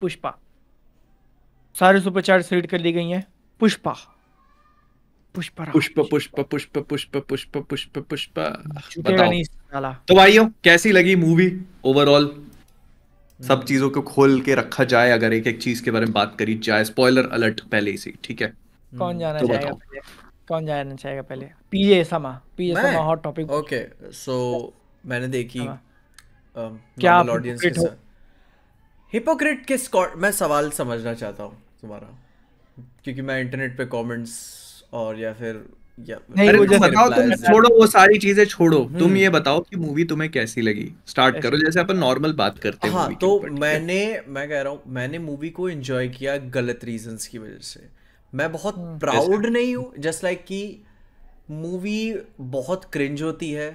पुष्पा सारे super chart read कर दी गई हैं पुष्पा पुष्पा पुष्पा पुष्पा पुष्पा पुष्पा पुष्पा पुष्पा पुष्पा तो भाइयों कैसी लगी मूवी ओवरऑल सब हम्म। चीजों को खोल के रखा जाए अगर एक एक चीज के बारे में बात करी जाए स्पॉइलर अलर्ट पहले से ठीक है हम्म। कौन जाना तो चाहेगा पहले कौन जाना चाहेगा पहले पीजे समा पीजे समा हॉट टॉपिक ओके सो मैंने देखी um, क्या ऑडियंस के साथ हिपोक्रेट के स्कॉट मैं सवाल समझना चाहता हूँ तुम्हारा क्योंकि मैं इंटरनेट पे कमेंट्स और या फिर या नहीं मुझे बताओ तुम छोड़ो वो सारी चीजें छोड़ो हम्म। तुम ये बताओ कि मूवी तुम्हें कैसी लगी स्टार्ट करो जैसे अपन नॉर्मल बात करते हैं हाँ, तो मैंने मैं कह रहा हूँ मैंने मूवी को एंजॉय किया गलत रीजंस की वजह से मैं बहुत प्राउड हम्म, नहीं हूँ जस्ट लाइक कि मूवी बहुत क्रिंज होती है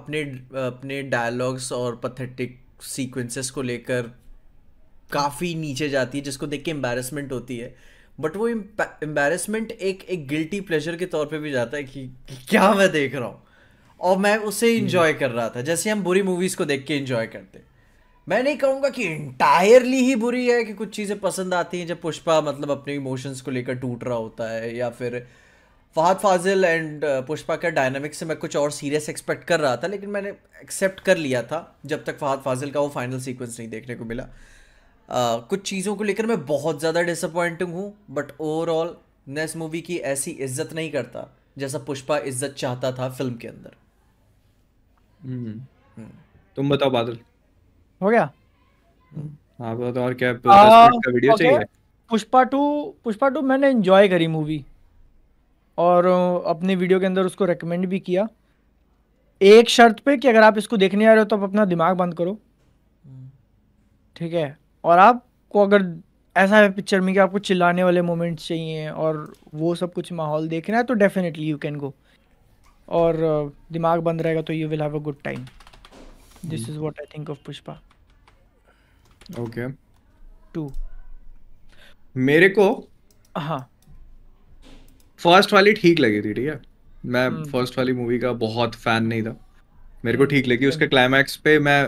अपने अपने डायलॉग्स और पथेटिक सीक्वेंसेस को लेकर काफ़ी नीचे जाती है जिसको देख के एम्बेरसमेंट होती है बट वो एम्बेरसमेंट एक एक गिल्टी प्लेजर के तौर पे भी जाता है कि, कि क्या मैं देख रहा हूँ और मैं उसे इंजॉय हम्म। कर रहा था जैसे हम बुरी मूवीज़ को देख के इंजॉय करते मैं नहीं कहूँगा कि इंटायरली ही बुरी है कि कुछ चीज़ें पसंद आती हैं जब पुष्पा मतलब अपने इमोशंस को लेकर टूट रहा होता है या फिर फहद फाजिल एंड uh, पुष्पा का डायनामिक से मैं कुछ और सीरियस एक्सपेक्ट कर रहा था लेकिन मैंने एक्सेप्ट कर लिया था जब तक फहद फाजिल का वो फाइनल सीक्वेंस नहीं देखने को मिला कुछ चीज़ों को लेकर मैं बहुत ज़्यादा डिसअपॉइंटिंग हूँ बट ओवरऑल मैं इस मूवी की ऐसी इज्जत नहीं करता जैसा पुष्पा इज्जत चाहता था फिल्म के अंदर हम्म। हम्म। तुम बताओ बादल हो गया हम्म। आप बताओ और क्या आ, का वीडियो चाहिए पुष्पा टू पुष्पा टू मैंने एंजॉय करी मूवी और अपने वीडियो के अंदर उसको रेकमेंड भी किया एक शर्त पे कि अगर आप इसको देखने आ रहे हो तो आप अपना दिमाग बंद करो ठीक है और आपको अगर ऐसा है पिक्चर में कि आपको चिल्लाने वाले मोमेंट्स चाहिए और वो सब कुछ माहौल देखना है तो डेफिनेटली यू कैन गो और दिमाग बंद रहेगा तो you will have a good time this is what I think of Pushpa okay to मेरे को हाँ फर्स्ट वाली ठीक लगी थी ठीक है मैं फर्स्ट हम्म. वाली मूवी का बहुत फैन नहीं था मेरे को ठीक लगी उसके क्लाइमैक्स पे मैं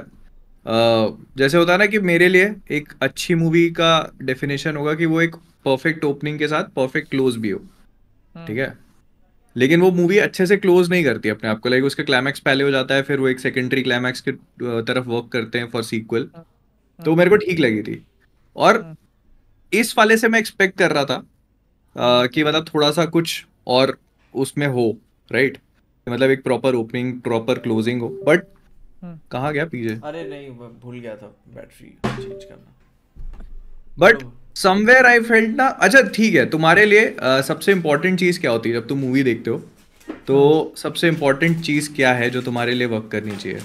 जैसे होता है ना कि मेरे लिए एक अच्छी मूवी का डेफिनेशन होगा कि वो एक परफेक्ट ओपनिंग के साथ परफेक्ट क्लोज भी हो हम्म। ठीक है लेकिन वो मूवी अच्छे से क्लोज नहीं करती अपने आप को लाइक उसके क्लाइमैक्स पहले हो जाता है फिर वो एक सेकेंडरी क्लाइमैक्स की तरफ वर्क करते हैं फॉर सीक्वल हम्म। तो मेरे को ठीक लगी थी और हम्म। इस वाले से मैं एक्सपेक्ट कर रहा था आ, कि मतलब थोड़ा सा कुछ और उसमें हो राइट मतलब एक प्रॉपर ओपनिंग प्रॉपर क्लोजिंग हो बट कहाँ गया पीछे अरे नहीं भूल गया था बैटरी चेंज करना बट समवेयर आई फेल्ट ना अच्छा ठीक है तुम्हारे लिए आ, सबसे इम्पोर्टेंट चीज़ क्या होती है जब तुम मूवी देखते हो तो हाँ। सबसे इम्पोर्टेंट चीज़ क्या है जो तुम्हारे लिए वर्क करनी चाहिए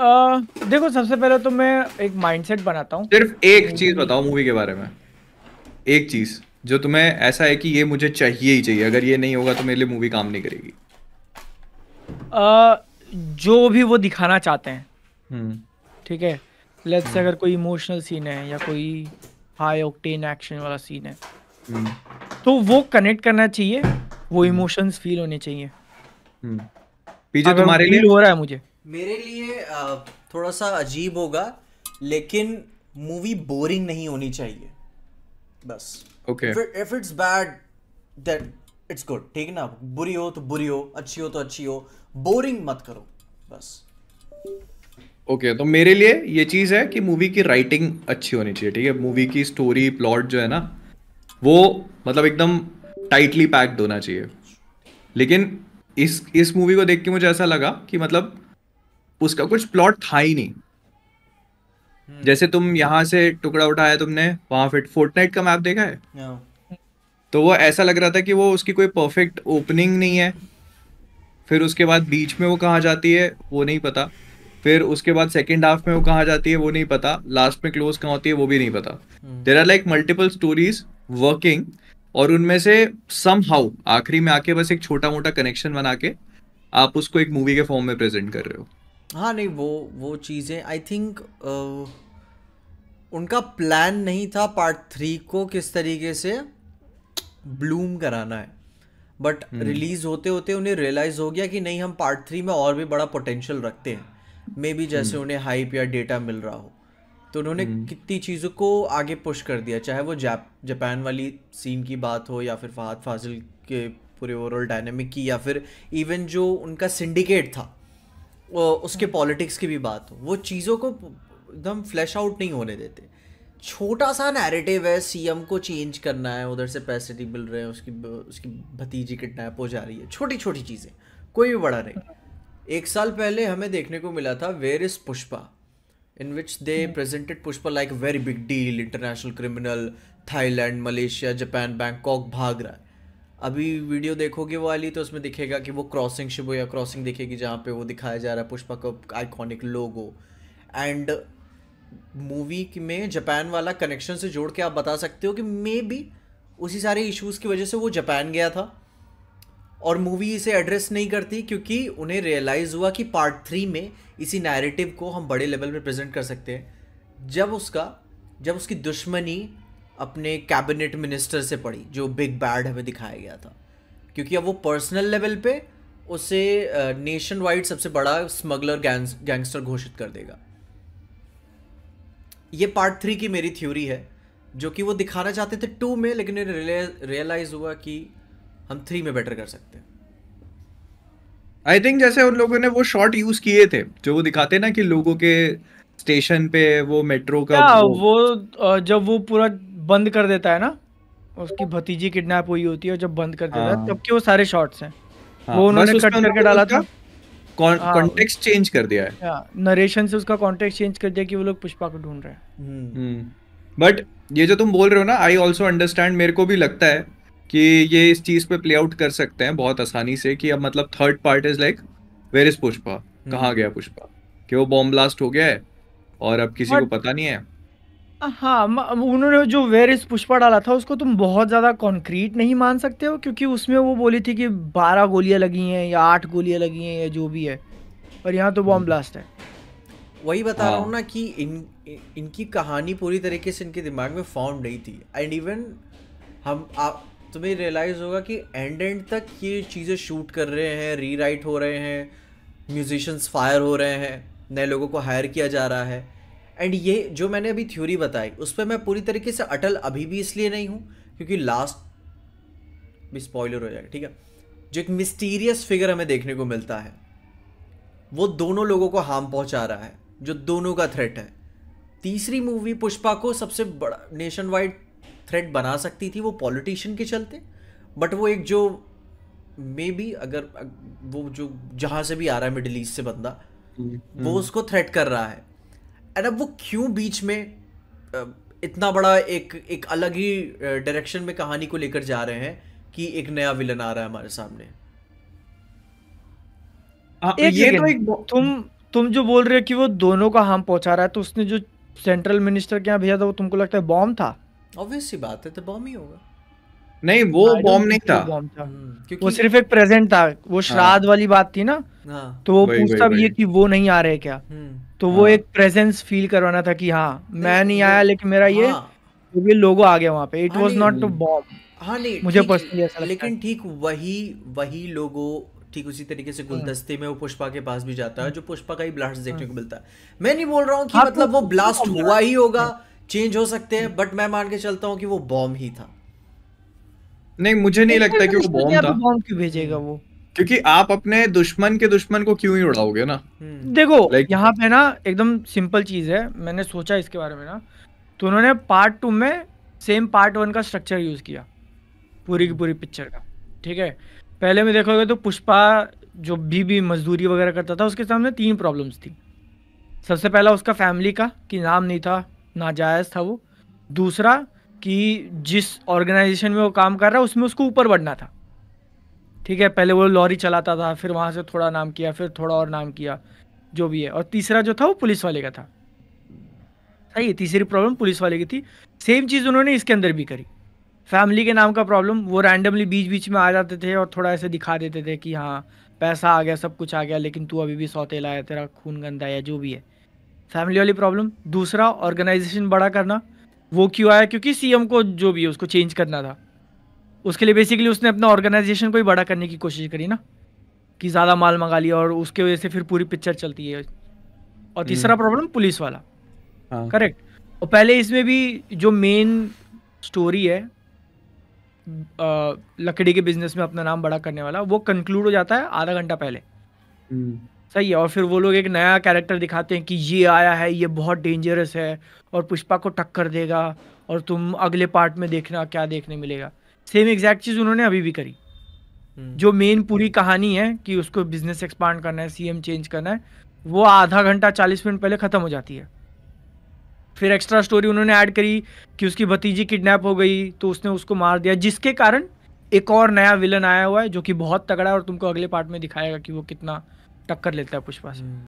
आ, देखो सबसे पहले तो मैं एक माइंडसेट बनाता हूँ सिर्फ एक चीज़ बताओ मूवी के बारे में एक चीज़ जो तुम्हें ऐसा है कि ये मुझे चाहिए ही चाहिए अगर ये नहीं होगा तो मेरे लिए मूवी काम नहीं करेगी आ, जो भी वो दिखाना चाहते हैं हम्म। ठीक है लेट्स हम्म। से अगर कोई इमोशनल सीन है या कोई हाई ऑक्टेन एक्शन वाला सीन है हम्म। तो वो कनेक्ट करना चाहिए वो इमोशंस फील होने चाहिए पीजे तुम्हारे लिए हो रहा है मुझे मेरे लिए थोड़ा सा अजीब होगा लेकिन मूवी बोरिंग नहीं होनी चाहिए बस okay if it's bad it's good ठीक ना बुरी हो तो बुरी हो अच्छी हो तो अच्छी हो बोरिंग मत करो बस ओके okay, तो मेरे लिए ये चीज है कि मूवी की राइटिंग अच्छी होनी चाहिए ठीक है मूवी की स्टोरी प्लॉट जो है ना वो मतलब एकदम टाइटली पैक्ड होना चाहिए लेकिन इस इस मूवी को देख के मुझे ऐसा लगा कि मतलब उसका कुछ प्लॉट था ही नहीं हम्म। जैसे तुम यहां से टुकड़ा उठाया तुमने वहां फिर फोर्टनाइट का मैप देखा है हाँ। तो वो ऐसा लग रहा था कि वो उसकी कोई परफेक्ट ओपनिंग नहीं है फिर उसके बाद बीच में वो कहाँ जाती है वो नहीं पता फिर उसके बाद सेकेंड हाफ में वो कहाँ जाती है वो नहीं पता लास्ट में क्लोज कहाँ होती है वो भी नहीं पता there are like multiple stories working और उनमें से सम हाउ आखिरी में आके बस एक छोटा मोटा कनेक्शन बना के आप उसको एक मूवी के फॉर्म में प्रेजेंट कर रहे हो हाँ नहीं वो वो चीज़ें आई थिंक उनका प्लान नहीं था पार्ट थ्री को किस तरीके से ब्लूम कराना है बट रिलीज hmm. होते होते उन्हें रियलाइज हो गया कि नहीं हम पार्ट थ्री में और भी बड़ा पोटेंशियल रखते हैं मे बी जैसे hmm. उन्हें हाइप या डेटा मिल रहा हो तो उन्होंने hmm. कितनी चीज़ों को आगे पुश कर दिया चाहे वो जाप जापान वाली सीन की बात हो या फिर फहाद फाजिल के पूरे ओवरऑल डायनेमिक की या फिर इवन जो उनका सिंडिकेट था उसके पॉलिटिक्स की भी बात हो वो चीज़ों को एकदम फ्लैश आउट नहीं होने देते छोटा सा नैरेटिव है सीएम को चेंज करना है उधर से पैसे नहीं मिल रहे हैं उसकी उसकी भतीजी किडनैप हो जा रही है छोटी छोटी चीज़ें कोई भी बड़ा नहीं एक साल पहले हमें देखने को मिला था where is Pushpa in which they presented Pushpa like very big deal international criminal Thailand Malaysia Japan Bangkok भाग रहा है अभी वीडियो देखोगे वो वाली तो उसमें दिखेगा कि वो क्रॉसिंग शिप हो या क्रॉसिंग दिखेगी जहाँ पे वो दिखाया जा रहा है पुष्पा का आइकॉनिक लोगो एंड मूवी में जापान वाला कनेक्शन से जोड़ के आप बता सकते हो कि मे बी उसी सारे इश्यूज़ की वजह से वो जापान गया था और मूवी इसे एड्रेस नहीं करती क्योंकि उन्हें रियलाइज़ हुआ कि पार्ट थ्री में इसी नैरेटिव को हम बड़े लेवल में प्रेजेंट कर सकते हैं जब उसका जब उसकी दुश्मनी अपने कैबिनेट मिनिस्टर से पड़ी जो बिग बैड हमें दिखाया गया था क्योंकि अब वो पर्सनल लेवल पे उसे नेशन वाइड सबसे बड़ा स्मगलर गैंग गैंगस्टर घोषित कर देगा ये पार्ट थ्री की मेरी थ्योरी है जो कि वो दिखाना चाहते थे टू में लेकिन रियलाइज हुआ कि हम थ्री में बेटर कर सकते हैं आई थिंक जैसे उन लोगों ने वो शॉर्ट यूज किए थे जो वो दिखाते ना कि लोगों के स्टेशन पे वो मेट्रो का वो, वो जब वो पूरा बंद कर देता है ना उसकी भतीजी किडनैप हुई होती है और जब बंद कर देता है हाँ। तब के वो सारे शॉट्स हैं हाँ। वो उन्होंने कट करके मतलब डाला था कॉन्टेक्स्ट चेंज हाँ। कर दिया है नरेशन से उसका कॉन्टेक्स्ट चेंज कर दिया कि वो लोग पुष्पा को ढूंढ रहे हैं बट हम्म। हम्म। ये जो तुम बोल रहे हो ना आई ऑल्सो अंडरस्टैंड मेरे को भी लगता है कि ये इस चीज पे प्ले आउट कर सकते हैं बहुत आसानी से कि अब मतलब third part is like where is Pushpa कहाँ हम्म। गया पुष्पा कि वो बॉम्ब ब्लास्ट हो गया है और अब किसी को पता नहीं है हाँ उन्होंने जो वेरिस पुष्पा डाला था उसको तुम बहुत ज़्यादा कॉन्क्रीट नहीं मान सकते हो क्योंकि उसमें वो बोली थी कि बारह गोलियाँ लगी हैं या आठ गोलियाँ लगी हैं या जो भी है और यहाँ तो बॉम्ब ब्लास्ट है वही बता रहा हूँ हाँ। ना कि इन इनकी कहानी पूरी तरीके से इनके दिमाग में फॉर्म नहीं थी एंड इवन हम आप तुम्हें रियलाइज़ होगा कि एंड एंड तक ये चीज़ें शूट कर रहे हैं रीराइट हो रहे हैं म्यूजिशंस फायर हो रहे हैं नए लोगों को हायर किया जा रहा है एंड ये जो मैंने अभी थ्योरी बताई उस पर मैं पूरी तरीके से अटल अभी भी इसलिए नहीं हूँ क्योंकि लास्ट भी स्पॉयलर हो जाएगा ठीक है जो एक मिस्टीरियस फिगर हमें देखने को मिलता है वो दोनों लोगों को हार्म पहुंचा रहा है जो दोनों का थ्रेट है तीसरी मूवी पुष्पा को सबसे बड़ा नेशन वाइड थ्रेट बना सकती थी वो पॉलिटिशियन के चलते बट वो एक जो मे बी अगर वो जो जहाँ से भी आ रहा है मिडिल ईस्ट से बंदा हम्म, वो हम्म। उसको थ्रेट कर रहा है एंड अब वो क्यों बीच में इतना बड़ा एक एक अलग ही डायरेक्शन में कहानी को लेकर जा रहे हैं कि एक नया विलन आ रहा है हमारे सामने आ, हाँ, ये तो एक तुम तुम जो बोल रहे हो कि वो दोनों का हार्म पहुंचा रहा है तो उसने जो सेंट्रल मिनिस्टर के यहाँ भेजा था वो तुमको लगता है बॉम्ब था ऑब्वियस सी बात है तो बॉम्ब ही होगा नहीं वो बॉम्ब नहीं था, था। hmm, क्योंकि वो सिर्फ एक प्रेजेंट था वो हाँ। श्राद्ध वाली बात थी ना हाँ। तो वो पूछता भी है कि वो नहीं आ रहे क्या hmm। तो हाँ। वो एक प्रेजेंस फील करवाना था कि हाँ मैं नहीं आया लेकिन मेरा ये ये हाँ। लोगो आ गया वहाँ पे it was not too bomb हाँ नहीं मुझे पर्सनली ऐसा लेकिन ठीक वही वही लोगो ठीक उसी तरीके से हम्म। गुलदस्ते में वो पुष्पा के पास भी जाता है हम्म। जो पुष्पा का ही ब्लास्ट देखने हम्म। को मिलता है मैं नहीं बोल रहा हूँ कि हाँ, तो मतलब वो ब्लास्ट हुआ ही होगा चेंज हो सकते हैं बट मैं मान के चलता हूँ कि वो बॉम्ब ही था नहीं मुझे नहीं लगता कि वो बॉम्ब था बॉम्ब क्यों भेजेगा वो क्योंकि आप अपने दुश्मन के दुश्मन को क्यों ही उड़ाओगे ना हम्म। देखो like, यहाँ पे ना एकदम सिंपल चीज है मैंने सोचा इसके बारे में ना तो उन्होंने पार्ट टू में सेम पार्ट वन का स्ट्रक्चर यूज किया पूरी की पूरी पिक्चर का ठीक है पहले में देखोगे तो पुष्पा जो भी भी मजदूरी वगैरह करता था उसके सामने तीन प्रॉब्लम्स थी सबसे पहला उसका फैमिली का कि नाम नहीं था नाजायज़ था वो दूसरा कि जिस ऑर्गेनाइजेशन में वो काम कर रहा है उसमें उसको ऊपर बढ़ना था ठीक है पहले वो लॉरी चलाता था फिर वहाँ से थोड़ा नाम किया फिर थोड़ा और नाम किया जो भी है और तीसरा जो था वो पुलिस वाले का था सही है तीसरी प्रॉब्लम पुलिस वाले की थी सेम चीज़ उन्होंने इसके अंदर भी करी फैमिली के नाम का प्रॉब्लम वो रैंडमली बीच बीच में आ जाते थे और थोड़ा ऐसे दिखा देते थे कि हाँ पैसा आ गया सब कुछ आ गया लेकिन तू अभी भी सौतेला है तेरा खून गंदा या जो भी है फैमिली वाली प्रॉब्लम दूसरा ऑर्गेनाइजेशन बड़ा करना वो क्यों आया क्योंकि सीएम को जो भी है उसको चेंज करना था उसके लिए बेसिकली उसने अपना ऑर्गेनाइजेशन को ही बड़ा करने की कोशिश करी ना कि ज़्यादा माल मंगा लिया और उसके वजह से फिर पूरी पिक्चर चलती है और हम्म। तीसरा प्रॉब्लम पुलिस वाला करेक्ट हाँ। और पहले इसमें भी जो मेन स्टोरी है लकड़ी के बिजनेस में अपना नाम बड़ा करने वाला वो कंक्लूड हो जाता है आधा घंटा पहले हम्म। सही है और फिर वो लोग एक नया कैरेक्टर दिखाते हैं कि ये आया है ये बहुत डेंजरस है और पुष्पा को टक्कर देगा और तुम अगले पार्ट में देखना क्या देखने मिलेगा सेम एग्जैक्ट चीज़ उन्होंने अभी भी करी हम्म। जो मेन पूरी कहानी है कि उसको बिजनेस एक्सपांड करना है सीएम चेंज करना है वो आधा घंटा चालीस मिनट पहले ख़त्म हो जाती है फिर एक्स्ट्रा स्टोरी उन्होंने ऐड करी कि उसकी भतीजी किडनैप हो गई तो उसने उसको मार दिया जिसके कारण एक और नया विलन आया हुआ है जो कि बहुत तगड़ा है और तुमको अगले पार्ट में दिखाएगा कि वो कितना टक्कर लेता है पुष्पा से हम्म।